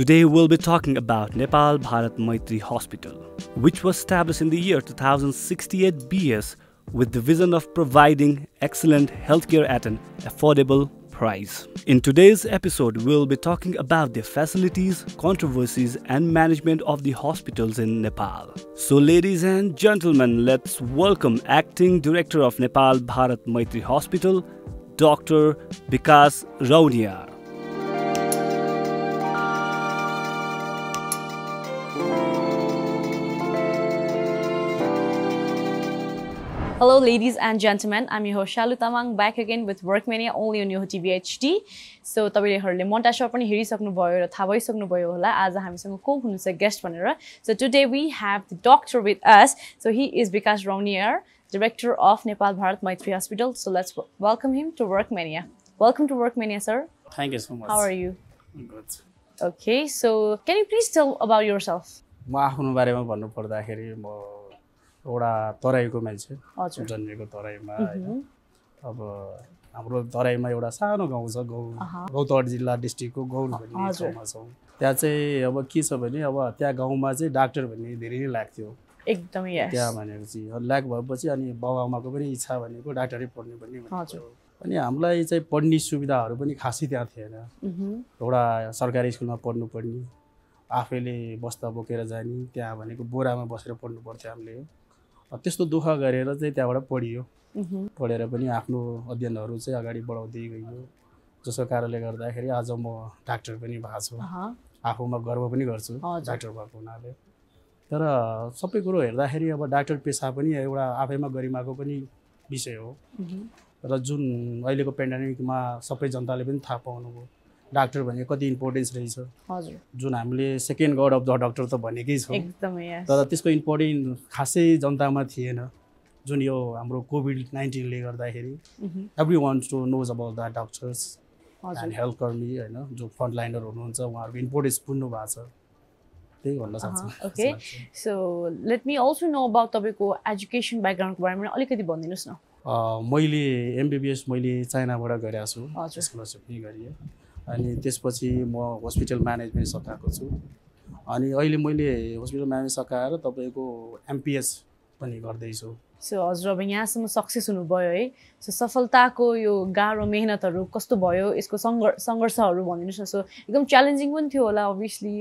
Today we'll be talking about Nepal Bharat Maitri Hospital, which was established in the year 2068 BS with the vision of providing excellent healthcare at an affordable price. In today's episode, we'll be talking about the facilities, controversies, and management of the hospitals in Nepal. So, ladies and gentlemen, let's welcome Acting Director of Nepal Bharat Maitri Hospital, Dr. Vikas Rauniar. ladies and gentlemen, I'm your host Shalu Tamang, back again with Workmania only on your TVHD. So तपाईँहरूले मोन्टा sir पनि हेरिसक्नुभयो र थाहा भइसक्नुभयो होला आज हामीसँग को हुनुहुन्छ guest भनेर so today we have the doctor with us so he is Vikas Rauniyar director of Nepal Bharat Maitri hospital so let's welcome him to Workmania welcome to Workmania sir thank you so much how are you okay so can you please tell about yourself म आफ्नो बारेमा भन्नुपर्दाखेरि म एउटा तराईको मान्छे जन्मिएको तराईमा अब हाम्रो तराईमा एउटा सानो गाउँ छ गाउँ गौतहट जिल्ला डिस्ट्रिक्टको गौर भन्ने ठाउँमा छौँ त्यहाँ चाहिँ अब के छ भने अब त्यहाँ गाउँमा चाहिँ डाक्टर भन्ने धेरै नै लाग्थ्यो एकदमै त्यहाँ भनेपछि ल्याक भएपछि अनि बाबा पनि इच्छा भनेको डाक्टरै पढ्ने भन्ने अनि हामीलाई चाहिँ पढ्ने सुविधाहरू पनि खासै त्यहाँ थिएन एउटा सरकारी स्कुलमा पढ्नुपर्ने आफैले बस्दा बोकेर जाने त्यहाँ भनेको बोरामा बसेर पढ्नु पर्थ्यो हामीले त्यस्तो दुःख गरेर चाहिँ त्यहाँबाट पढियो पढेर पनि आफ्नो अध्ययनहरू चाहिँ अगाडि बढाउँदै गइयो जसको कारणले गर्दाखेरि आज म डाक्टर पनि भएको छु आफूमा गर्व पनि गर्छु डाक्टर भएको हुनाले तर सबै कुरो हेर्दाखेरि अब डाक्टर पेसा पनि एउटा आफैमा गरिमाको पनि विषय हो र जुन अहिलेको पेन्डामिकमा सबै जनताले पनि थाहा पाउनुभयो डाक्टर भनेको कति इम्पोर्टेन्स रहेछ हजुर जुन हामीले second god of the doctor त भनेकै छ तर त्यसको इम्पोर्टेन्स खासै जनतामा थिएन जुन यो हाम्रो कोभिड नाइन्टिनले गर्दाखेरि everyone to knows about the doctors and health कर्मी होइन जो फ्रन्टलाइनर हुनुहुन्छ उहाँहरूको इम्पोर्टेन्स बुझ्नु भएको छ त्यही भन्न सक्छ okay so let me also know about तपाईँको एजुकेसन ब्याकग्राउन्डको बारेमा अलिकति भनिदिनुहोस् न मैले एमबिबिएस मैले चाइनाबाट गरेको छु स्कलरसिप पनि गरेँ अनि त्यसपछि म हस्पिटल म्यानेजमेन्ट सकाएको छु अनि अहिले मैले हस्पिटल म्यानेज सकाएर तपाईँको एमपिएस पनि गर्दैछु सो हजुर अब यहाँसम्म सक्सेस हुनुभयो है सो सफलताको यो गाह्रो मेहनतहरू कस्तो भयो यसको सङ्घर्षहरू भनिदिनुहोस् न सो एकदम च्यालेन्जिङ पनि थियो होला obviously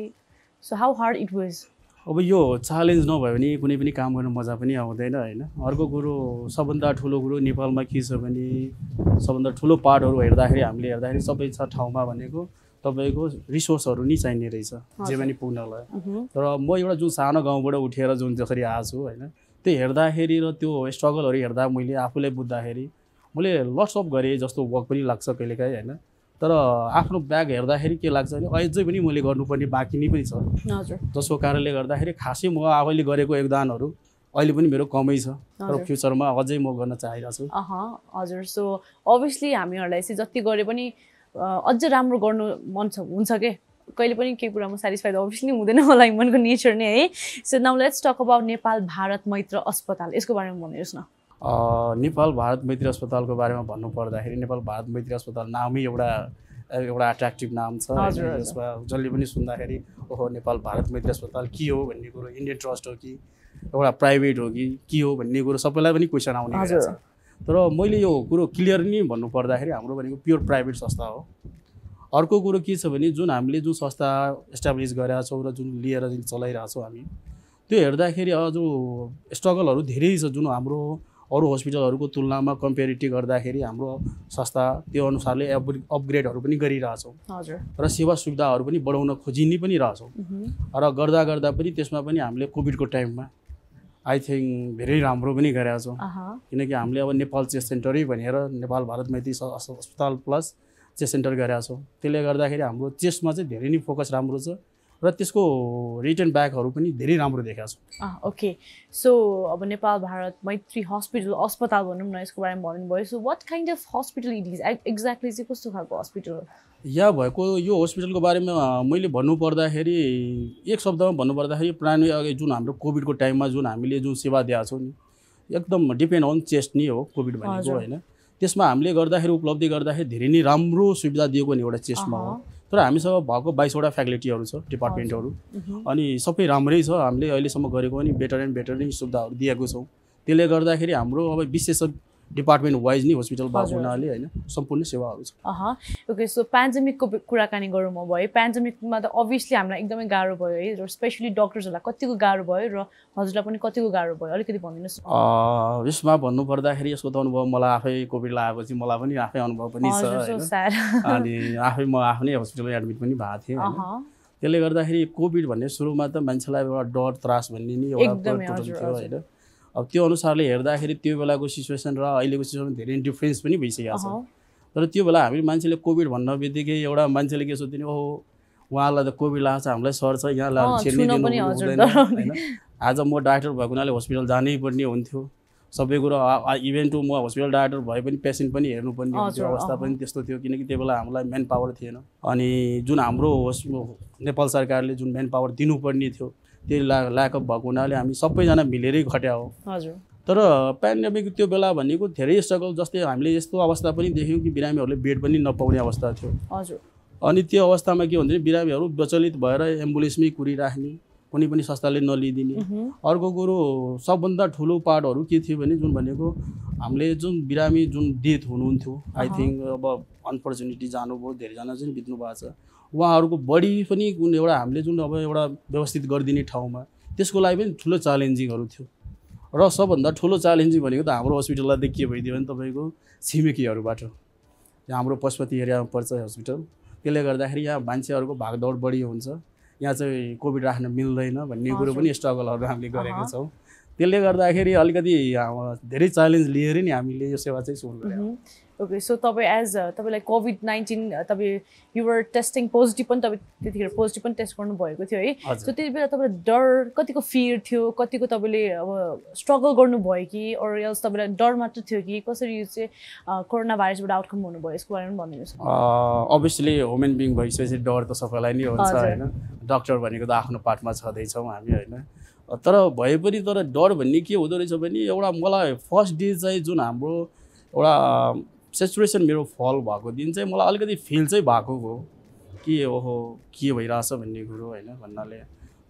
so how hard it was अब यो च्यालेन्ज नभयो भने कुनै पनि काम गर्नु मजा पनि आउँदैन होइन अर्को कुरो सबभन्दा ठुलो कुरो नेपालमा के छ भने सबभन्दा ठुलो पार्टहरू हेर्दाखेरि हामीले हेर्दाखेरि सबै छ ठाउँमा भनेको तपाईँको रिसोर्सहरू नि चाहिने रहेछ जे पनि पुग्नलाई र म एउटा जुन सानो गाउँबाट उठेर जुन जसरी आएको छु होइन त्यो हेर्दाखेरि र त्यो स्ट्रगलहरू हेर्दा मैले आफूलाई बुझ्दाखेरि मैले लट्स अफ गरेँ जस्तो वर्क पनि लाग्छ कहिलेकाहीँ होइन तर आफ्नो ब्याग हेर्दाखेरि के लाग्छ भने अझै पनि मैले गर्नुपर्ने बाँकी नै पनि छ जसको कारणले गर्दाखेरि खासै म आफैले गरेको योगदानहरू अहिले पनि मेरो कमै छ तर फ्युचरमा अझै म गर्न चाहिरहेको छु हजुर सो अभियसली हामीहरूलाई चाहिँ जति गरे पनि अझ राम्रो गर्नु मन छ हुन्छ के कहिले पनि केही कुरामा सेटिस्फाइड अभियसली हुँदैन होला मनको नेचर नै है so now let's talk about Nepal Bharat Maitri अस्पताल यसको बारेमा भनिदिनुहोस् न नेपाल भारत मैत्री अस्पतालको बारेमा भन्नुपर्दाखेरि नेपाल भारत मैत्री अस्पताल नामै एउटा एउटा एट्र्याक्टिभ नाम छ यसमा जसले पनि सुन्दाखेरि ओहो नेपाल भारत मैत्री अस्पताल के हो भन्ने कुरो इन्डियन ट्रस्ट हो कि एउटा प्राइभेट हो कि के हो भन्ने कुरो सबैलाई पनि क्वेसन आउने तर मैले यो कुरो क्लियर नै भन्नुपर्दाखेरि हाम्रो भनेको प्योर प्राइभेट संस्था हो अर्को कुरो के छ भने जुन हामीले जुन संस्था इस्टाब्लिस गरेका र जुन लिएर चलाइरहेछौँ हामी त्यो हेर्दाखेरि जो स्ट्रगलहरू धेरै छ जुन हाम्रो अरू हस्पिटलहरूको तुलनामा कम्पेरिटिभ गर्दाखेरि हाम्रो संस्था त्यो अनुसारले अप अपग्रेडहरू पनि गरिरहेछौँ र सेवा सुविधाहरू पनि बढाउन खोजिने पनि रहेछौँ र गर्दा गर्दा पनि त्यसमा पनि हामीले कोभिडको टाइममा आई थिङ्क धेरै राम्रो पनि गरेका छौँ किनकि हामीले अब नेपाल चेस्ट सेन्टरै भनेर नेपाल भारत मैत्री अस्पताल प्लस चेस्ट सेन्टर गरेका छौँ त्यसले गर्दाखेरि हाम्रो चेसमा चाहिँ धेरै नै फोकस राम्रो छ र त्यसको रिटर्न ब्याकहरू पनि धेरै राम्रो देखाएको छ ओके सो अब नेपाल भारत मैत्री हस्पिटल अस्पताल भनौँ न यसको बारेमा भन्नुभयो so what kind of hospital it is exactly चाहिँ कस्तो खालको हस्पिटल हो यहाँ भएको यो हस्पिटलको बारेमा मैले भन्नुपर्दाखेरि एक शब्दमा भन्नुपर्दाखेरि प्राणी अघि जुन हाम्रो कोभिडको टाइममा जुन हामीले जुन सेवा दिएको छौँ नि एकदम डिपेन्ड अन चेस्ट नै हो कोभिड भनेको होइन त्यसमा हामीले गर्दाखेरि उपलब्धि गर्दाखेरि धेरै नै राम्रो सुविधा दिएको नि एउटा चेस्टमा हो तर हामीसँग भएको बाइसवटा फ्याकल्टीहरू छ डिपार्टमेन्टहरू अनि सबै राम्रै छ हामीले अहिलेसम्म गरेको पनि बेटर एन्ड बेटर नै सुविधाहरू दिएको छौँ त्यसले गर्दाखेरि हाम्रो अब विशेष डिपार्टमेन्ट वाइज नै हस्पिटल भएको हुनाले होइन सम्पूर्ण सेवाहरू छ ओके सो पेन्डेमिकको कुराकानी गरौँ म भयो पेन्डेमिकमा त अभियसली हामीलाई एकदमै गाह्रो भयो है र स्पेसली डक्टर्सहरूलाई कतिको गाह्रो भयो र हजुरलाई पनि कतिको गाह्रो भयो अलिकति भनिदिनुहोस् यसमा भन्नुपर्दाखेरि यसको त अनुभव मलाई आफै कोभिड लागेपछि मलाई पनि आफै अनुभव पनि छ अनि आफै म आफ्नै हस्पिटलमा एडमिट पनि भएको थिएँ त्यसले गर्दाखेरि कोभिड भन्ने सुरुमा त मान्छेलाई एउटा डर त्रास भन्ने नि एउटा थियो होइन अब त्यो अनुसारले हेर्दाखेरि त्यो बेलाको सिचुएसन र अहिलेको सिचुएसन धेरै डिफ्रेन्स पनि भइसकेको छ तर त्यो बेला हामी मान्छेले कोभिड भन्न बित्तिकै एउटा मान्छेले के सोध्दैन ओहो उहाँलाई त कोभिड लाग्छ हामीलाई सर्छ यहाँ हुँदैन होइन आज म डाक्टर भएको हुनाले हस्पिटल जानै पर्ने हुन्थ्यो सबै कुरो इभेन टु म हस्पिटल डाक्टर भए पनि पेसेन्ट पनि हेर्नुपर्ने हुन्थ्यो अवस्था पनि त्यस्तो थियो किनकि त्यो बेला हामीलाई मेन पावर थिएन अनि जुन हाम्रो नेपाल सरकारले जुन मेन पावर दिनुपर्ने थियो त्यो ला ल्याकअप भएको हुनाले हामी सबैजना मिलेरै घट्या हो हजुर तर पेन्डेमिक त्यो बेला भनेको धेरै स्ट्रगल जस्तै हामीले यस्तो अवस्था पनि देख्यौँ कि बिरामीहरूले बेड पनि नपाउने अवस्था थियो हजुर अनि त्यो अवस्थामा के हुन्छ भने बिरामीहरू विचलित भएर एम्बुलेन्समै कुरिराख्ने कुनै पनि संस्थाले नलिदिने अर्को कुरो सबभन्दा ठुलो पार्टहरू के थियो भने जुन भनेको हामीले जुन बिरामी जुन डेथ हुनुहुन्थ्यो आई थिङ्क अब अनफर्चुनेटली जानुभयो धेरैजना चाहिँ बित्नु भएको छ उहाँहरूको बढी पनि कुन एउटा हामीले जुन अब एउटा व्यवस्थित गरिदिने ठाउँमा त्यसको लागि पनि ठुलो च्यालेन्जिङहरू थियो र सबभन्दा ठुलो च्यालेन्जिङ भनेको त हाम्रो हस्पिटललाई त भइदियो भने तपाईँको छिमेकीहरूबाट हाम्रो पशुपति एरियामा पर्छ हस्पिटल त्यसले गर्दाखेरि यहाँ मान्छेहरूको भागदौड बढी हुन्छ यहाँ चाहिँ कोभिड राख्न मिल्दैन भन्ने कुरो पनि स्ट्रगलहरू हामीले गरेका छौँ त्यसले गर्दाखेरि अलिकति धेरै च्यालेन्ज लिएरै नि हामीले यो सेवा चाहिँ सुरु गऱ्यौँ ओके सो तपाईँ एज तपाईँलाई कोभिड नाइन्टिन तपाईँ युवर टेस्टिङ पोजिटिभ पनि तपाईँ त्यतिखेर पोजिटिभ पनि टेस्ट गर्नुभएको थियो है सो त्यति बेला तपाईँलाई डर कतिको फियर थियो कतिको तपाईँले अब स्ट्रगल गर्नुभयो कि अरू एल्स तपाईँलाई डर मात्र थियो कि कसरी यो चाहिँ कोरोना भाइरसबाट आउटकम हुनुभयो यसको बारेमा भनिदिनुहोस् अभियसली वुमेन बिङ भइसकेपछि डर त सबैलाई नै हुन्छ होइन डक्टर भनेको त आफ्नो पार्टमा छँदैछौँ हामी होइन तर भए पनि तर डर भन्ने के हुँदो रहेछ भने एउटा मलाई फर्स्ट डे चाहिँ जुन हाम्रो एउटा सेचुरेसन मेरो फल भएको दिन चाहिँ मलाई अलिकति फिल चाहिँ भएको हो के ओहो के भइरहेछ भन्ने कुरो होइन भन्नाले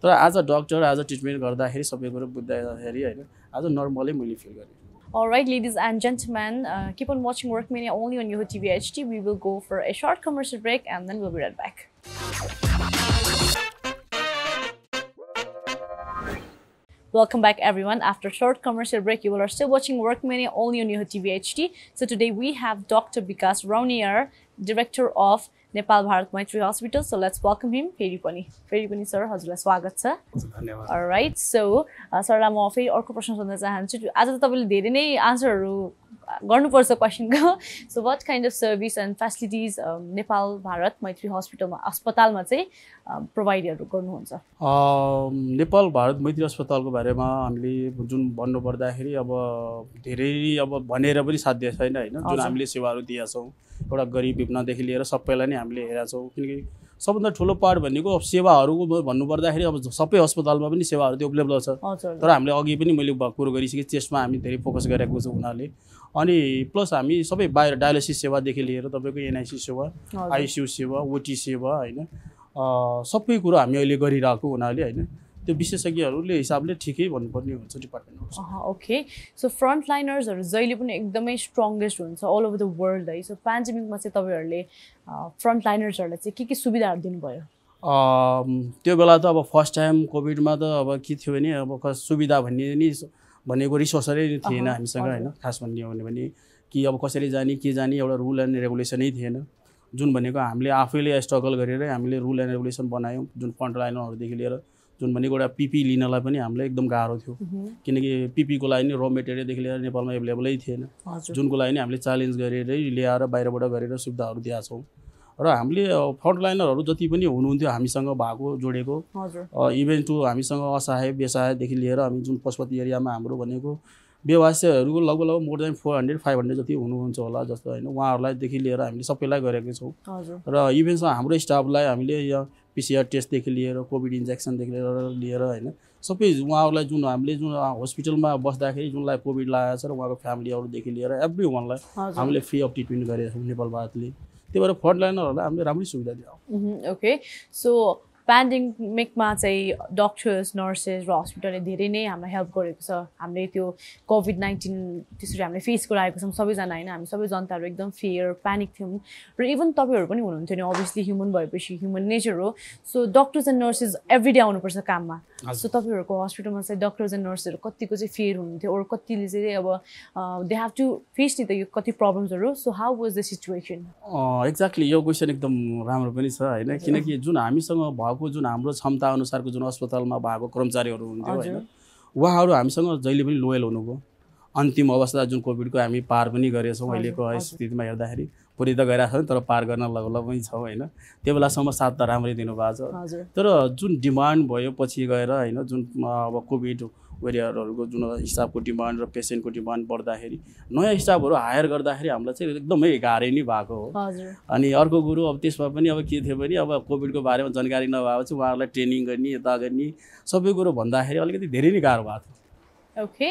तर आज डक्टर एज अ ट्रिटमेन्ट गर्दाखेरि सबै कुरो बुझ्दाखेरि होइन आज नर्मलै मैले फिल गरेँ Alright, ladies and gentlemen, uh, keep on watching Work Mania only on Yoho TV HD. We will go for a short commercial break and then we'll be right back. Welcome back everyone. After a short commercial break, you will are still watching Work only on Yoho TV HD. So today we have Dr. Vikas Ronier, Director of Nepal Bharat Maitri Hospital. So let's welcome him. Peri Pani. Peri Pani, sir. How's it? Welcome, sir. Thank you. Alright, so, uh, sir, I'm going to ask you a question. I'm going to ask you a question. I'm going to ask you a गर्नुपर्छ क्वेसनको so what kind of service and facilities Nepal Bharat Maitri हस्पिटलमा अस्पतालमा चाहिँ प्रोभाइडहरू um, गर्नुहुन्छ um, Nepal Bharat Maitri अस्पतालको बारेमा हामीले जुन भन्नुपर्दाखेरि अब धेरै अब भनेर पनि साध्य छैन होइन जुन हामीले सेवाहरू दिएका छौँ एउटा गरिब हिप्नदेखि लिएर सबैलाई नै हामीले हेरेका छौँ किनकि सबभन्दा ठुलो पार्ट भनेको अब सेवाहरूको भन्नुपर्दाखेरि अब सबै अस्पतालमा पनि सेवाहरू त्यो उपलब्ध छ तर हामीले अघि पनि मैले कुरो गरिसकेँ चेस्टमा हामी धेरै फोकस गरेको छ उनीहरूले अनि प्लस हामी सबै बाहिर डायलिसिस सेवादेखि लिएर तपाईँको एनआइसी सेवा आइसियु सेवा ओटी सेवा होइन सबै कुरो हामी अहिले गरिरहेको हुनाले होइन त्यो विशेषज्ञहरूले हिसाबले ठिकै भन्नुपर्ने हुन्छ डिपार्टमेन्ट ओके सो फ्रन्ट लाइनर्सहरू जहिले पनि एकदमै स्ट्रङ्गेस्ट हुन्छ अल ओभर द वर्ल्ड है सो पेन्डेमिकमा चाहिँ तपाईँहरूले फ्रन्ट लाइनर्सहरूलाई चाहिँ के के सुविधाहरू दिनुभयो त्यो बेला त अब फर्स्ट टाइम कोभिडमा त अब के थियो भने अब सुविधा भन्ने नि भनेको रिसोर्सहरू नै थिएन हामीसँग होइन खास भन्ने हो भने कि अब कसरी जाने के जाने एउटा रुल एन्ड रेगुलेसनै थिएन जुन भनेको हामीले आफैले स्ट्रगल गरेर हामीले रुल एन्ड रेगुलेसन बनायौँ जुन फ्रन्ट लाइनरहरूदेखि लिएर जुन भनेको एउटा पिपी लिनलाई पनि हामीलाई एकदम गाह्रो थियो किनकि पिपीको लागि नि र मेटेरियलदेखि लिएर नेपालमा एभाइलेबलै थिएन जुनको लागि नि हामीले च्यालेन्ज गरेरै ल्याएर बाहिरबाट गरेर सुविधाहरू दिएका छौँ र हामीले फ्रन्टलाइनरहरू जति पनि हुनुहुन्थ्यो हामीसँग भएको जोडेको इभेन टु हामीसँग असहाय बेसहायदेखि लिएर हामी जुन पशुपति एरियामा हाम्रो भनेको व्यवसायहरूको लगभग लगभग more than four hundred five hundred जति हुनुहुन्छ होला जस्तो होइन उहाँहरूलाईदेखि लिएर हामीले सबैलाई गरेका छौँ र इभेन्टसँग हाम्रो स्टाफलाई हामीले पिसिआर टेस्टदेखि लिएर कोभिड इन्जेक्सनदेखि लिएर लिएर होइन सबै उहाँहरूलाई जुन हामीले जुन हस्पिटलमा बस्दाखेरि जुनलाई कोभिड लगाएको छ र उहाँको फ्यामिलीहरूदेखि लिएर एभ्री वानलाई हामीले फ्री अफ ट्रिटमेन्ट गरेका छौँ नेपाल भारतले त्यही भएर फ्रन्ट लाइनरहरूलाई हामीले राम्रै सुविधा दियो ओके सो पेन्डेमिकमा चाहिँ डक्टर्स नर्सेस र हस्पिटलले धेरै नै हामीलाई हेल्प गरेको छ हामीले त्यो कोभिड नाइन्टिन त्यसरी हामीले फेस गराएको छौँ सबैजना होइन हामी सबै जनताहरू एकदम फेयर प्यानिक थियौँ र इभन तपाईँहरू पनि हुनुहुन्थ्यो नि अभियसली ह्युमन भएपछि ह्युमन नेचर हो so doctors and nurses every day आउनुपर्छ काममा सो तपाईँहरूको हस्पिटलमा चाहिँ डक्टर्स एन्ड नर्सहरू कतिको चाहिँ फेयर हुनुहुन्थ्यो अरू कतिले चाहिँ अब दे हेभ टु फेस नि त यो कति प्रब्लम्सहरू so how was the situation exactly यो क्वेसन एकदम राम्रो पनि छ होइन किनकि जुन हामीसँग भएको जुन हाम्रो क्षमता अनुसारको जुन अस्पतालमा भएको कर्मचारीहरू हुनुहुन्थ्यो होइन उहाँहरू हामीसँग जहिले पनि लोयल हुनुभयो अन्तिम अवस्था जुन कोभिडको हामी पार पनि गरेछौँ अहिलेको स्थितिमा हेर्दाखेरि पुरै त गइरहेको छ तर पार गर्न लग पनि छौँ होइन त्यो बेलासम्म साथ त राम्रै दिनुभएको छ तर जुन डिमान्ड भयो पछि गएर होइन जुन अब कोभिड वेरियरहरूको जुन स्टाफको डिमान्ड र पेसेन्टको डिमान्ड बढ्दाखेरि नयाँ स्टाफहरू हायर गर्दाखेरि हामीलाई चाहिँ एकदमै गाह्रै नै भएको हो अनि अर्को कुरो अब त्यसमा पनि अब के थियो भने अब कोभिडको बारेमा जानकारी नभएपछि उहाँहरूलाई ट्रेनिङ गर्ने यता गर्ने सबै कुरो भन्दाखेरि अलिकति धेरै नै गाह्रो भएको थियो ओके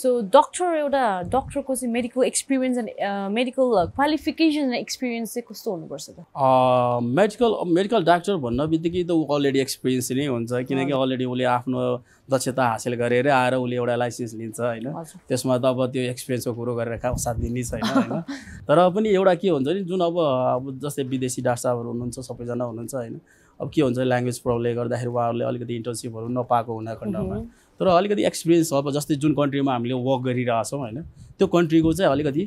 सो डक्टर एउटा डक्टरको चाहिँ medical experience and medical qualification and experience चाहिँ कस्तो हुनुपर्छ त मेडिकल मेडिकल डाक्टर भन्न बित्तिकै त ऊ अलरेडी एक्सपिरियन्स नै हुन्छ किनकि अलरेडी उसले आफ्नो दक्षता हासिल गरेर आएर उसले एउटा लाइसेन्स लिन्छ होइन त्यसमा त अब त्यो एक्सपिरियन्सको कुरो गरेर खाऊ साथ दिने छैन होइन तर पनि एउटा के हुन्छ नि जुन अब अब जस्तै विदेशी डाक्टर साहबहरू हुनुहुन्छ सबैजना हुनुहुन्छ होइन अब के हुन्छ ल्याङ्ग्वेज प्रब्लमले गर्दाखेरि उहाँहरूले अलिकति इन्टर्नसिपहरू नपाएको हुना खण्डमा तर अलिकति एक्सपिरियन्स अब जस्तै जुन कन्ट्रीमा हामीले वर्क गरिरहेछौँ होइन त्यो कन्ट्रीको चाहिँ अलिकति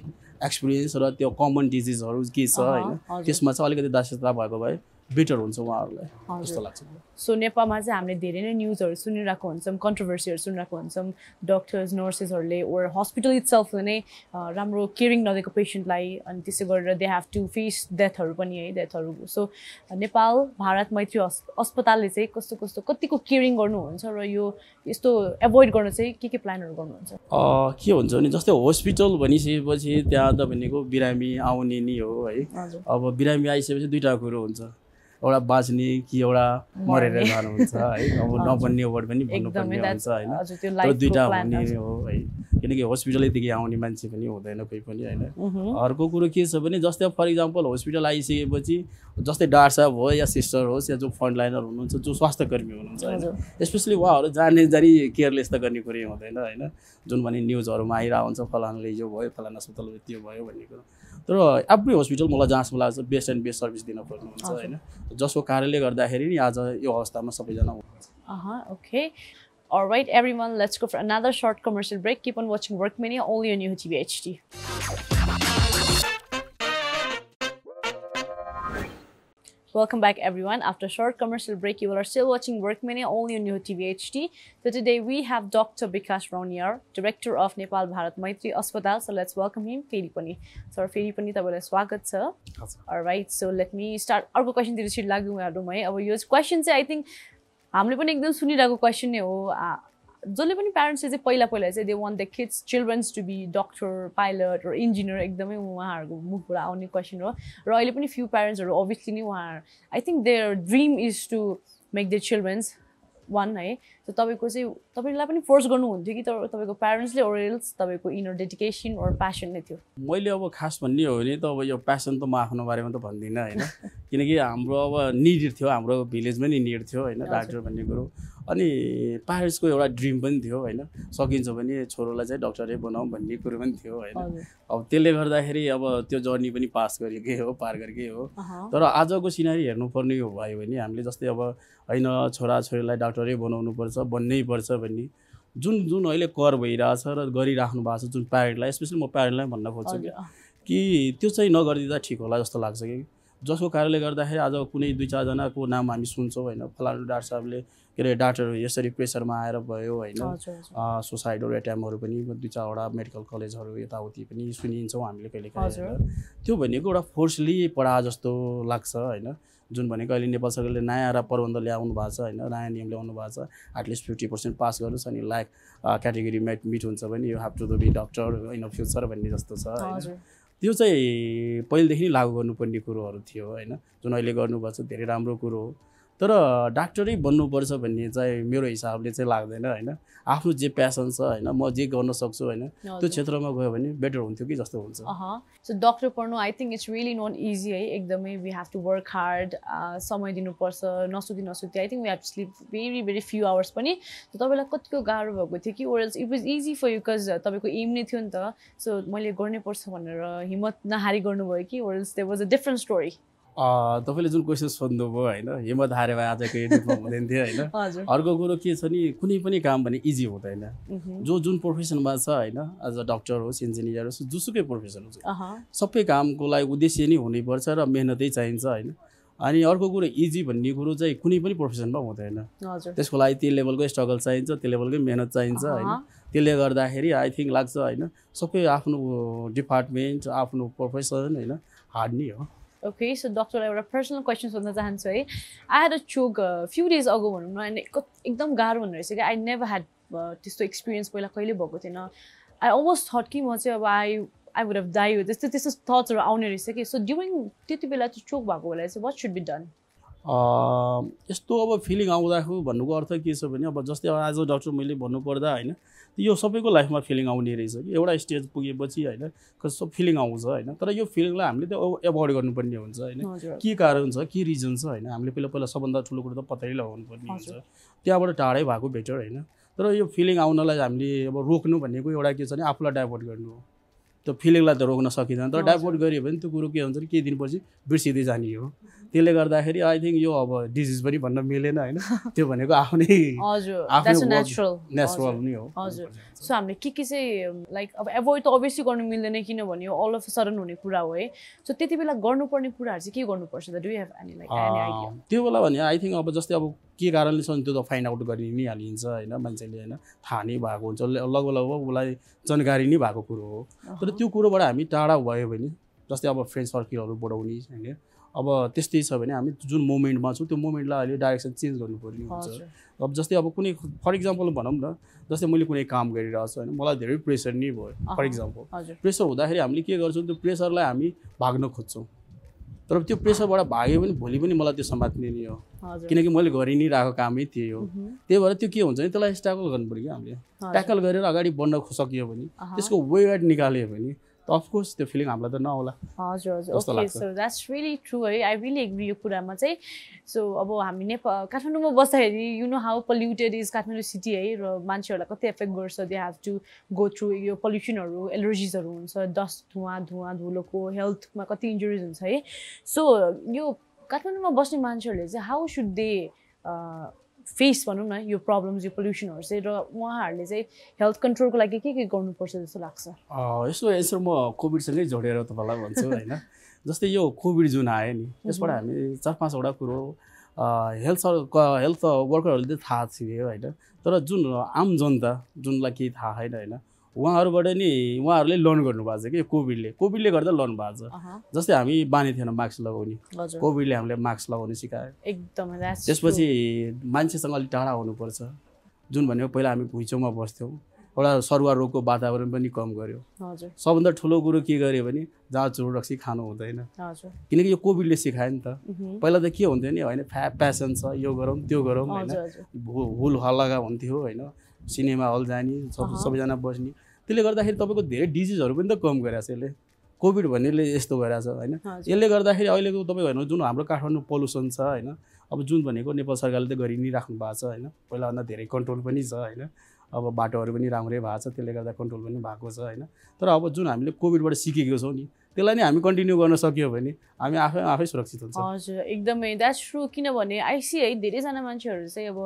एक्सपिरियन्स र त्यो कमन डिजिजहरू के छ होइन त्यसमा चाहिँ अलिकति दक्षता भएको भए बेटर हुन्छ उहाँहरूलाई जस्तो लाग्छ सो नेपालमा चाहिँ हामीले धेरै नै न्युजहरू सुनिरहेको हुन्छौँ कन्ट्रोभर्सीहरू सुनिरहेको हुन्छौँ डक्टर्स नर्सेसहरूले ओर हस्पिटल इट सेल्फले नै राम्रो केयरिङ नदिएको पेसेन्टलाई अनि त्यसै गरेर दे हेभ टु फेस डेथहरू पनि है डेथहरू सो नेपाल भारत मैत्री हस् अस्पतालले चाहिँ कस्तो कस्तो कतिको केयरिङ गर्नुहुन्छ र यो यस्तो एभोइड गर्न चाहिँ के के प्लानहरू गर्नुहुन्छ के हुन्छ भने जस्तै हस्पिटल भनिसकेपछि त्यहाँ त तपाईँको बिरामी आउने नि हो है अब बिरामी आइसकेपछि दुइटा कुरो हुन्छ एउटा बाँच्ने कि एउटा मरेर जानुहुन्छ है अब नबन्ने वर्ड पनि भन्नुपर्ने हुन्छ होइन तर दुइटा हुने हो है किनकि हस्पिटलैदेखि आउने मान्छे पनि हुँदैन कोही पनि होइन अर्को कुरो के छ भने जस्तै फर इक्जाम्पल हस्पिटल आइसकेपछि जस्तै डाक्टर साहब हो या सिस्टर होस् या जो फ्रन्टलाइनर हुनुहुन्छ जो स्वास्थ्यकर्मी हुनुहुन्छ होइन स्पेसली उहाँहरू जाने जाने केयरलेस त गर्ने कुरै हुँदैन होइन जुन भने न्युजहरूमा आइरहेको हुन्छ फलानाले यो भयो फलाना अस्पतालमा त्यो भयो भन्ने कुरो तर एभ्री हस्पिटल मलाई जहाँसम्म लाग्छ बेस्ट एन्ड बेस्ट सर्भिस दिन खोज्नुहुन्छ होइन जसको कारणले गर्दाखेरि नि आज यो अवस्थामा सबैजना okay All right, everyone, let's go for another short commercial break. Keep on watching Workmania only on UTV HD. Welcome back everyone. After a short commercial break, you are still watching Work Mania only on your TV HD. So today we have Dr. Bikash Ronier, Director of Nepal Bharat Maitri Hospital. So let's welcome him, Feri Pani. So Feri Pani, Swagat sir. All Alright, so let me start. अर्को क्वेसनतिर छिट लाग्यौँ हालौँ Our अब यो question चाहिँ I think हामीले पनि have सुनिरहेको क्वेसन नै हो जसले पनि प्यारेन्ट्सले चाहिँ पहिला पहिला चाहिँ they want the kids childrens to be doctor pilot र इन्जिनियर एकदमै उहाँहरूको मुखबाट आउने क्वेसन हो र अहिले पनि फ्यु प्यारेन्ट्सहरू अभियसली नै उहाँहरू I think their dream is to make the childrens one है सो तपाईँको चाहिँ तपाईँलाई पनि फोर्स गर्नुहुन्थ्यो कि तर तपाईँको प्यारेन्ट्सले ओर तपाईँको इनर डेडिकेसन ओर प्यासन नै थियो मैले अब खास भन्ने हो भने त अब यो प्यासन त म आफ्नो बारेमा त भन्दिनँ होइन किनकि हाम्रो अब निड थियो हाम्रो भिलेजमा नि निड थियो होइन डाक्टर भन्ने कुरो अनि प्यारेन्ट्सको एउटा ड्रिम पनि थियो होइन सकिन्छ भने छोरोलाई चाहिँ डक्टरै बनाऊ भन्ने कुरो पनि थियो होइन अब त्यसले गर्दाखेरि अब त्यो जर्नी पनि पास गरेकै हो पार गरेकै हो तर आजको सिनारी हेर्नुपर्ने हो भयो भने हामीले जस्तै अब होइन छोराछोरीलाई डाक्टरै बनाउनु पर्छ बन्नै पर्छ भन्ने जुन जुन अहिले कर भइरहेछ र गरिराख्नु भएको छ जुन प्यारेन्टलाई स्पेसली म प्यारेन्टलाई भन्न खोज्छु कि कि त्यो चाहिँ नगरिदिँदा ठिक होला जस्तो लाग्छ कि जसको कारणले गर्दाखेरि आज कुनै दुई चारजनाको नाम हामी सुन्छौँ होइन फलानु डाक्टर साहबले के अरे डाक्टरहरू यसरी प्रेसरमा आएर भयो होइन सुसाइडल एट्याम्पहरू पनि दुई चारवटा मेडिकल कलेजहरू यताउति पनि सुनिन्छौँ हामीले कहिले कहिले त्यो भनेको एउटा फोर्सली पढा जस्तो लाग्छ होइन जुन भनेको अहिले नेपाल सरकारले नयाँ र प्रबन्ध ल्याउनु भएको छ होइन नयाँ नियम ल्याउनु भएको छ एटलिस्ट फिफ्टी पर्सेन्ट पास गर्नुहोस् अनि लाइक क्याटेगोरी मेट मिट हुन्छ भने you have to the be doctor in a future भन्ने जस्तो छ त्यो चाहिँ पहिलेदेखि लागु गर्नुपर्ने कुरोहरू थियो होइन जुन अहिले गर्नुभएको छ धेरै राम्रो कुरो हो तर डाक्टरै बन्नुपर्छ भन्ने चाहिँ मेरो हिसाबले चाहिँ लाग्दैन होइन आफ्नो जे प्यासन छ होइन म जे गर्न सक्छु होइन त्यो क्षेत्रमा गयो भने बेटर हुन्थ्यो कि जस्तो हुन्छ सो डक्टर पढ्नु I think it's really not easy है एकदमै we have to work hard समय दिनुपर्छ नसुति नसुति I think we have to sleep very very few hours पनि तपाईँलाई कतिको गाह्रो भएको थियो कि or else it was easy for you cause तपाईँको एम नै थियो नि त सो मैले गर्नै पर्छ भनेर हिम्मत नहारी गर्नुभयो कि or else they was a different story तपाईँले जुन क्वेसन सोध्नुभयो होइन हिम्मत हारे भए आजको एडिटमा हुँदैन थियो होइन अर्को कुरो के छ नि कुनै पनि काम भने इजी हुँदैन जो जुन प्रोफेसनमा छ होइन एज अ डक्टर होस् इन्जिनियर होस् जोसुकै प्रोफेसन होस् सबै कामको लागि उद्देश्य नै हुनैपर्छ र मेहनतै चाहिन्छ होइन अनि अर्को कुरो इजी भन्ने कुरो चाहिँ कुनै पनि प्रोफेसनमा हुँदैन त्यसको लागि त्यो लेभलकै स्ट्रगल चाहिन्छ त्यो लेभलकै मेहनत चाहिन्छ होइन त्यसले गर्दाखेरि आई थिङ्क लाग्छ होइन सबै आफ्नो डिपार्टमेन्ट आफ्नो प्रोफेसन होइन हार्ड नै हो ओके सो डक्टरलाई एउटा पर्सनल क्वेसन सोध्न चाहन्छु है I had a choke few days ago भनौँ न एकदम गाह्रो हुने रहेछ कि आई नेभर ह्याड त्यस्तो एक्सपिरियन्स पहिला कहिले भएको थिएन आई अलमोस्ट थट कि म चाहिँ अब I I would have die त्यस्तो त्यस्तो थट्सहरू आउने रहेछ कि सो ड्युरिङ त्यति बेला चाहिँ चोक भएको बेला चाहिँ वाट सुड बी डन यस्तो अब फिलिङ आउँदाखेरि भन्नुको अर्थ के छ भने अब जस्तै अब आज डक्टर मैले भन्नुपर्दा होइन यो सबैको लाइफमा फिलिङ आउने रहेछ कि एउटा स्टेज पुगेपछि होइन कस्तो फिलिङ आउँछ होइन तर यो फिलिङलाई हामीले त एभोइड गर्नुपर्ने हुन्छ होइन के कारण छ के रिजन छ होइन हामीले पहिला पहिला सबभन्दा ठुलो कुरो त पत्तै लगाउनु पर्ने हुन्छ त्यहाँबाट टाढै भएको बेटर होइन तर यो फिलिङ आउनलाई हामीले अब रोक्नु भनेको एउटा के छ भने आफूलाई डाइभर्ट गर्नु हो त्यो फिलिङलाई त रोक्न सकिँदैन तर डाइभर्ट गरियो भने त्यो कुरो के हुन्छ नि केही दिनपछि बिर्सिँदै जाने हो त्यसले गर्दाखेरि आई थिङ्क यो अब डिजिज पनि भन्न मिलेन होइन त्यो भनेको आफ्नै नेचुरल नै हो हजुर सो हामीले के के चाहिँ लाइक अब एभोइड त अभियसली गर्नु मिल्दैन किनभने यो अल अफ सडन हुने कुरा हो है सो त्यति बेला गर्नुपर्ने कुराहरू चाहिँ के गर्नुपर्छ त डु हेभ एनी लाइक त्यो बेला भने आई थिङ्क अब जस्तै अब के कारणले छ त्यो त फाइन्ड आउट गरि नै हालिन्छ होइन मान्छेले होइन थाहा नै भएको हुन्छ लगभग लगभग उसलाई जानकारी नै भएको कुरो हो तर त्यो कुरोबाट हामी टाढा भयो भने जस्तै अब फ्रेन्ड सर्किलहरू बढाउने होइन अब त्यस्तै छ भने हामी जुन मोमेन्टमा छौँ त्यो मोमेन्टलाई अहिले डाइरेक्सन चेन्ज गर्नुपर्ने हुन्छ अब जस्तै अब कुनै फर इक्जाम्पल भनौँ न जस्तै मैले कुनै काम गरिरहेको छु होइन मलाई धेरै प्रेसर नै भयो फर इक्जाम्पल प्रेसर हुँदाखेरि हामीले के गर्छौँ त्यो प्रेसरलाई हामी भाग्न खोज्छौँ तर त्यो प्रेसरबाट भाग्यो भने भोलि पनि मलाई त्यो समात्ने नै हो किनकि मैले गरि नै रहेको कामै त्यही हो त्यही भएर त्यो के हुन्छ भने त्यसलाई स्ट्रगल गर्नु क्या हामीले ट्याकल गरेर अगाडि बढ्न सक्यो भने त्यसको वे निकाल्यो भने अफकोर्स त्यो फिलिङ हामीलाई त नआउला हजुर हजुर okay so that's really true है आई रियली एग्री यो कुरामा चाहिँ सो अब हामी नेपाल काठमाडौँमा बस्दाखेरि you know how polluted is Kathmandu city है र मान्छेहरूलाई कति एफेक्ट गर्छ they have to go through यो पल्युसनहरू एलर्जिजहरू हुन्छ डस्ट धुवा धुवा धुलोको हेल्थमा कति इन्जुरिज हुन्छ है सो यो काठमाडौँमा बस्ने मान्छेहरूले चाहिँ हाउ सुड दे फेस भनौँ न यो प्रब्लम्स यो पल्युसनहरू चाहिँ र उहाँहरूले चाहिँ हेल्थ कन्ट्रोलको लागि के के गर्नुपर्छ जस्तो लाग्छ यसो यसो म कोभिडसँगै जोडेर तपाईँलाई भन्छु होइन जस्तै यो कोभिड जुन आयो नि यसबाट हामी चार पाँचवटा कुरो हेल्थ हेल्थ वर्करहरूले थाहा थियो होइन तर जुन आम जनता जुनलाई केही थाहा छैन होइन उहाँहरूबाट नि उहाँहरूले लोन गर्नुभएको छ कि कोभिडले कोभिडले गर्दा लर्न भएको छ जस्तै हामी बानी थिएन मास्क लगाउने कोभिडले हामीले मास्क लगाउने सिकायो एकदमै त्यसपछि मान्छेसँग अलिक टाढा हुनुपर्छ जुन भनेको पहिला हामी भुइँचोमा बस्थ्यौँ एउटा सरुवा रोगको वातावरण पनि कम गऱ्यो सबभन्दा ठुलो कुरो के गर्यो भने जहाँ रक्सी खानु हुँदैन किनकि यो कोभिडले सिकायो नि त पहिला त के हुन्थ्यो नि होइन फ्या प्यासन छ यो गरौँ त्यो गरौँ होइन हुल हल्लागा हुन्थ्यो होइन सिनेमा हल जाने सब सबैजना बस्ने त्यसले गर्दाखेरि तपाईँको धेरै डिजिजहरू पनि त कम गरिरहेको छ यसले कोभिड भन्नेले यस्तो गरिरहेको छ होइन यसले गर्दाखेरि अहिलेको तपाईँ हेर्नु जुन हाम्रो काठमाडौँ पल्युसन छ होइन अब जुन भनेको नेपाल सरकारले त गरि नै राख्नु भएको छ होइन पहिलाभन्दा धेरै कन्ट्रोल पनि छ होइन अब बाटोहरू पनि राम्रै भएको छ त्यसले गर्दा कन्ट्रोल पनि भएको छ होइन तर अब जुन हामीले कोभिडबाट सिकेको छौँ नि त्यसलाई नै हामी कन्टिन्यू गर्न सक्यो भने हामी आफै आफै सुरक्षित हुन्छ हजुर एकदमै द्याट्स ट्रु किनभने आइसी है धेरैजना मान्छेहरू चाहिँ अब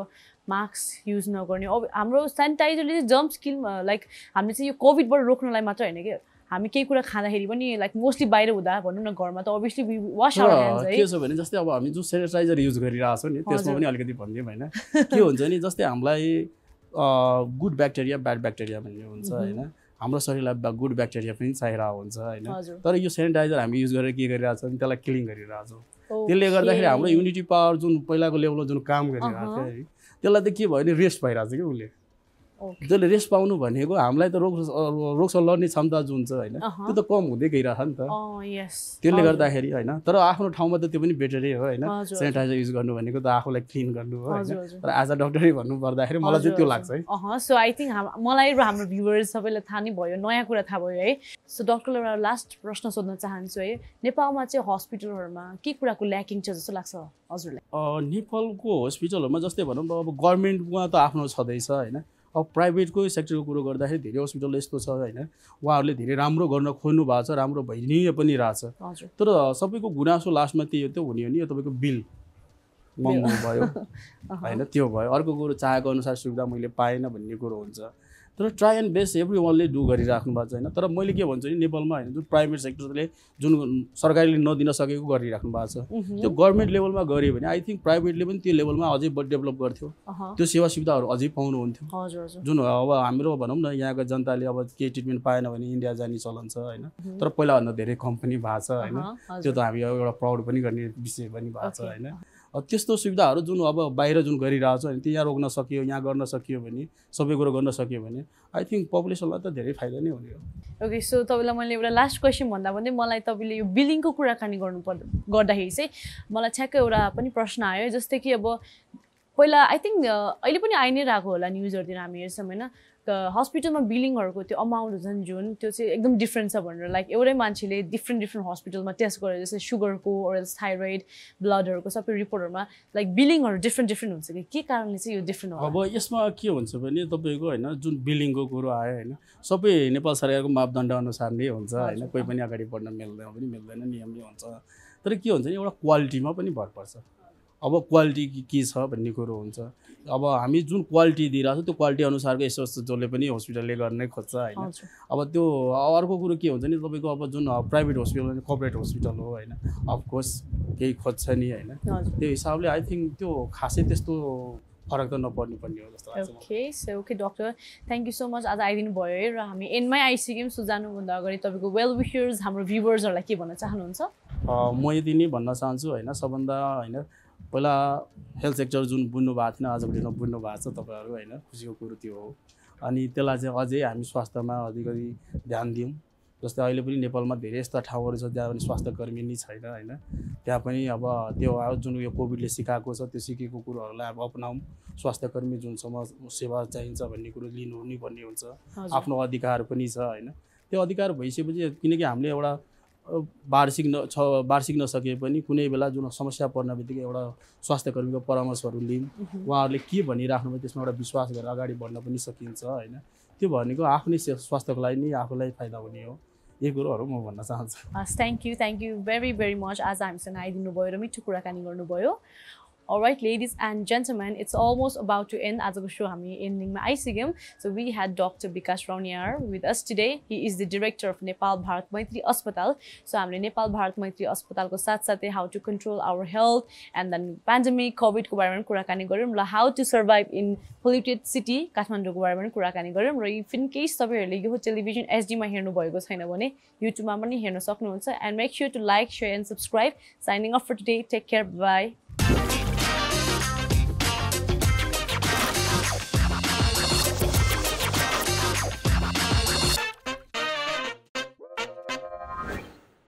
मास्क युज नगर्ने अब हाम्रो सेनिटाइजरले चाहिँ जम्प स्किल लाइक हामीले चाहिँ यो कोभिडबाट रोक्नलाई मात्र होइन कि हामी केही कुरा खाँदाखेरि पनि लाइक मोस्टली बाहिर हुँदा भनौँ न घरमा त अभियसली वास के छ भने जस्तै अब हामी जुन सेनिटाइजर युज गरिरहेको छौँ नि त्यसमा पनि अलिकति भनिदिउँ होइन के हुन्छ नि जस्तै हामीलाई गुड ब्याक्टेरिया ब्याड ब्याक्टेरिया भन्ने हुन्छ होइन हाम्रो शरीरलाई गुड ब्याक्टेरिया पनि चाहिरहेको हुन्छ होइन तर यो सेनिटाइजर हामी युज गरेर के गरिरहेको छौँ त्यसलाई किलिङ गरिरहेछौँ oh, त्यसले गर्दाखेरि हाम्रो इम्युनिटी पावर जुन पहिलाको लेभलमा जुन काम गरिरहेको थियो है त्यसलाई त के भयो भने रेस्ट भइरहेको छ कि उसले जसले रेस्ट पाउनु भनेको हामीलाई त रोग रोगसँग लड्ने क्षमता जुन छ होइन त्यो त कम हुँदै गइरहेको नि त त्यसले गर्दाखेरि होइन तर आफ्नो ठाउँमा त त्यो पनि बेटरै हो होइन सेनिटाइजर युज गर्नु भनेको त आफूलाई क्लिन गर्नु हो तर आज डक्टरै भन्नु पर्दाखेरि मलाई चाहिँ त्यो लाग्छ है सो आई थिङ्क मलाई र हाम्रो भ्युवर्स सबैलाई थाहा नै भयो नयाँ कुरा थाहा भयो है सो डक्टरलाई एउटा लास्ट प्रश्न सोध्न चाहन्छु है नेपालमा चाहिँ हस्पिटलहरूमा के कुराको ल्याकिङ छ जस्तो लाग्छ हजुरलाई नेपालको हस्पिटलहरूमा जस्तै भनौँ न अब गभर्मेन्टमा त आफ्नो छँदैछ होइन अब प्राइभेटको सेक्टरको कुरो गर्दाखेरि धेरै हस्पिटल यस्तो छ होइन उहाँहरूले धेरै राम्रो गर्न खोज्नु भएको छ राम्रो भइदिने पनि रहेछ तर सबैको गुनासो लास्टमा त्यही हो त्यो हुने हो नि यो तपाईँको बिल महँगो भयो होइन त्यो भयो अर्को कुरो चाहेको अनुसार सुविधा मैले पाएन भन्ने कुरो हुन्छ तर ट्राई एन्ड बेस्ट एभ्री वानले डु गरिराख्नु भएको छ होइन तर मैले के भन्छु भने नेपालमा होइन जुन प्राइभेट सेक्टरले जुन सरकारले नदिन सकेको गरिराख्नु भएको छ त्यो गभर्मेन्ट लेभलमा गऱ्यो भने आई थिङ्क प्राइभेटले पनि त्यो लेभलमा अझै डेभलप गर्थ्यो त्यो सेवा सुविधाहरू अझै पाउनुहुन्थ्यो जुन अब हाम्रो भनौँ न यहाँको जनताले अब केही ट्रिटमेन्ट पाएन भने इन्डिया जाने चलन छ होइन तर पहिलाभन्दा धेरै कम पनि भएको छ होइन त्यो त हामी एउटा प्राउड पनि गर्ने विषय पनि भएको छ होइन त्यस्तो सुविधाहरू जुन अब बाहिर जुन गरिरहेछ अनि यहाँ रोक्न सकियो यहाँ गर्न सकियो भने सबै कुरो गर्न सकियो भने आई थिङ्क पपुलेसनलाई त धेरै फाइदा नै हुने हो ओके सो तपाईँलाई मैले एउटा लास्ट क्वेसन भन्दा पनि मलाई तपाईँले यो बिलिङको कुराकानी गर्नु पर् गर्दाखेरि चाहिँ मलाई ठ्याक्कै एउटा पनि प्रश्न आयो जस्तै कि अब पहिला आई थिङ्क अहिले पनि आइ नै रहेको होला न्युजहरूतिर हामी हेर्छौँ होइन हस्पिटलमा uh, बिलिङहरूको त्यो अमाउन्ट हुन्छ नि जुन त्यो चाहिँ एकदम डिफ्रेन्ट छ भनेर लाइक एउटै मान्छेले डिफ्रेन्ट डिफ्रेन्ट हस्पिटलमा टेस्ट गरेर जस्तै सुगरको ओरल्स थाइरोइड ब्लडहरूको सबै रिपोर्टहरूमा लाइक बिलिङहरू डिफ्रेन्ट डिफ्रेन्ट हुन्छ कि के कारणले चाहिँ यो डिफ्रेन्ट अब यसमा के हुन्छ भने तपाईँको होइन जुन बिलिङको कुरो आयो होइन सबै नेपाल सरकारको मापदण्ड अनुसार नै हुन्छ होइन कोही पनि अगाडि बढ्न मिल्दैन पनि मिल्दैन नियमले हुन्छ तर के हुन्छ भने एउटा क्वालिटीमा पनि भर पर्छ अब क्वालिटी के छ भन्ने कुरो हुन्छ अब हामी जुन क्वालिटी दिइरहेको छ त्यो क्वालिटी अनुसारको यस्तो जसले पनि हस्पिटलले गर्नै खोज्छ होइन अब त्यो अर्को कुरो के हुन्छ नि तपाईँको अब जुन प्राइभेट हस्पिटल कर्पोरेट हस्पिटल हो होइन अफकोर्स केही खोज्छ नि होइन त्यो हिसाबले आई थिङ्क त्यो खासै त्यस्तो फरक त नपर्नु पर्ने हो जस्तो okay so okay doctor thank you so much आज आइदिनु भयो है र हामी एन्डमै आइसक्यौँ सो जानुभन्दा अगाडि तपाईँको वेल वियर्स हाम्रो भ्युवर्सहरूलाई के भन्न चाहनुहुन्छ म यति नै भन्न चाहन्छु होइन सबभन्दा होइन पहिला हेल्थ सेक्टर जुन बुझ्नु भएको थिएन आजको डेटमा बुझ्नु भएको छ तपाईँहरू होइन खुसीको कुरो त्यो हो अनि त्यसलाई चाहिँ अझै हामी स्वास्थ्यमा अलिकति ध्यान दियौँ जस्तै अहिले पनि नेपालमा धेरै यस्ता ठाउँहरू छ जहाँ पनि स्वास्थ्यकर्मी नै छैन होइन त्यहाँ पनि अब त्यो जुन यो कोभिडले सिकाएको छ त्यो सिकेको कुरोहरूलाई अब अपनाउँ स्वास्थ्यकर्मी जुनसम्म सेवा चाहिन्छ भन्ने कुरो लिनु नै पर्ने हुन्छ आफ्नो अधिकार पनि छ होइन त्यो अधिकार भइसकेपछि किनकि हामीले एउटा वार्षिक न छ वार्षिक नसके पनि कुनै बेला जुन समस्या पर्ने बित्तिकै एउटा स्वास्थ्यकर्मीको कर्मीको परामर्शहरू लिन् उहाँहरूले के भनिराख्नुभयो त्यसमा एउटा विश्वास गरेर अगाडि बढ्न पनि सकिन्छ होइन त्यो भनेको आफ्नै स्वास्थ्यको लागि नै आफूलाई फाइदा हुने हो यही कुरोहरू म भन्न चाहन्छु हस् thank you thank you very very much आज हामीसँग आइदिनु भयो र मिठो कुराकानी गर्नुभयो right ladies and gentleman it's almost about to end आजको सो हामी एन्डिङमा आइसक्यौँ so we had doctor Vikas Rauniyar with us today he is the director of Nepal Bharat Maitri अस्पताल सो हामीले नेपाल भारत मैत्री अस्पतालको साथसाथै how to control our health and then pandemic कोभिडको बारेमा पनि कुराकानी गऱ्यौँ र how to survive in polluted city काठमाडौँको बारेमा पनि कुराकानी गऱ्यौँ र इफ इन केस तपाईँहरूले यो टेलिभिजन एचडीमा हेर्नुभएको छैन भने युट्युबमा पनि हेर्न सक्नुहुन्छ and make sure to like share and subscribe signing off for today take care by